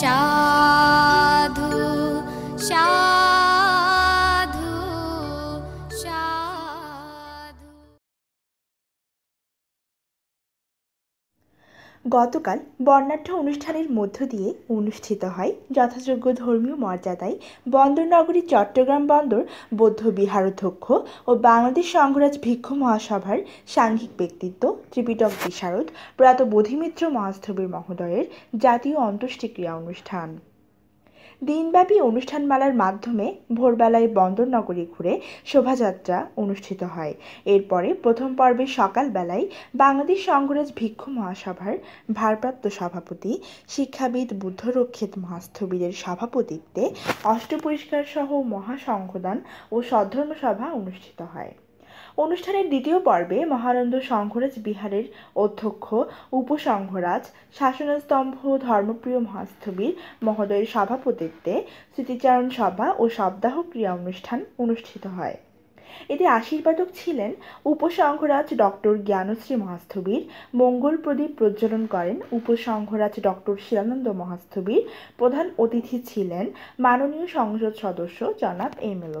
शाधु शा গতকাল বর্ণাঢ্য অনুষ্ঠানের মধ্য দিয়ে অনুষ্ঠিত হয় যথাযোগ্য ধর্মীয় মর্যাদায় বন্দরনগরী চট্টগ্রাম বন্দর বৌদ্ধ অধ্যক্ষ ও বাংলাদেশ সংঘরাজ ভিক্ষু মহাসভার সাংঘিক ব্যক্তিত্ব ত্রিপিটক বিশারদ প্রয়াত বোধিমিত্র মহাস্থবীর মহোদয়ের জাতীয় অন্ত্যেষ্টিক্রিয়া অনুষ্ঠান দিনব্যাপী অনুষ্ঠানমালার মাধ্যমে ভোরবেলায় বন্দরনগরী ঘুরে শোভাযাত্রা অনুষ্ঠিত হয় এরপরে প্রথম পর্বে সকালবেলায় বাংলাদেশ সংগ্রেস ভিক্ষু মহাসভার ভারপ্রাপ্ত সভাপতি শিক্ষাবিদ বুদ্ধরক্ষিত মহাস্থবীরের সভাপতিত্বে অষ্ট পুরস্কার সহ মহাসংঘদান ও সদ্ধর্ম সভা অনুষ্ঠিত হয় অনুষ্ঠানের দ্বিতীয় পর্বে মহানন্দ সংঘরাজ বিহারের অধ্যক্ষ উপসংঘরাজ শাসনস্তম্ভ ধর্মপ্রিয় মহাস্থবির মহোদয়ের সভাপতিত্বে স্মৃতিচারণ সভা ও সপ্তাহ ক্রিয়া অনুষ্ঠান অনুষ্ঠিত হয় এতে আশীর্বাদক ছিলেন উপসংঘরাজ ডক্টর জ্ঞানশ্রী মহাস্থবির মঙ্গল প্রদীপ প্রজ্বলন করেন উপসংঘরাজ ডক্টর শিলানন্দ মহাস্থবির প্রধান অতিথি ছিলেন মাননীয় সংসদ সদস্য জনাব এম এল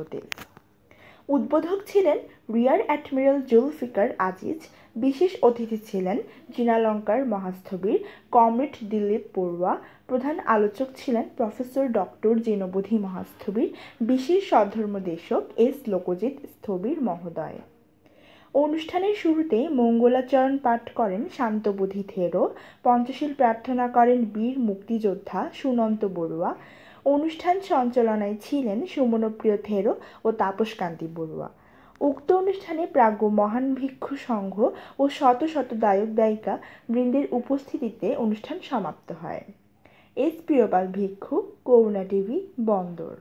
উদ্বোধক ছিলেন রিয়ার অ্যাডমিরাল জুলফিকার আজিজ বিশেষ অতিথি ছিলেন জিনালঙ্কার মহাস্থবির কমরেড দিলীপ পড়ুয়া প্রধান আলোচক ছিলেন প্রফেসর ডক্টর জিনবোধি মহাস্থবির বিশেষ দেশক এস লোকজিৎ স্থবির মহোদয় অনুষ্ঠানের শুরুতে মঙ্গলাচরণ পাঠ করেন শান্তবোধি থেরো পঞ্চশীল প্রার্থনা করেন বীর মুক্তিযোদ্ধা সুনন্ত বড়ুয়া অনুষ্ঠান সঞ্চালনায় ছিলেন সুমনপ্রিয় থেরো ও তাপসকান্তি বড়ুয়া উক্ত অনুষ্ঠানে প্রাজ্ঞ মহান ভিক্ষু সংঘ ও শত শত দায়ক দায়িকা বৃন্দের উপস্থিতিতে অনুষ্ঠান সমাপ্ত হয় এস প্রিয়পাল ভিক্ষু করুণা টিভি বন্দর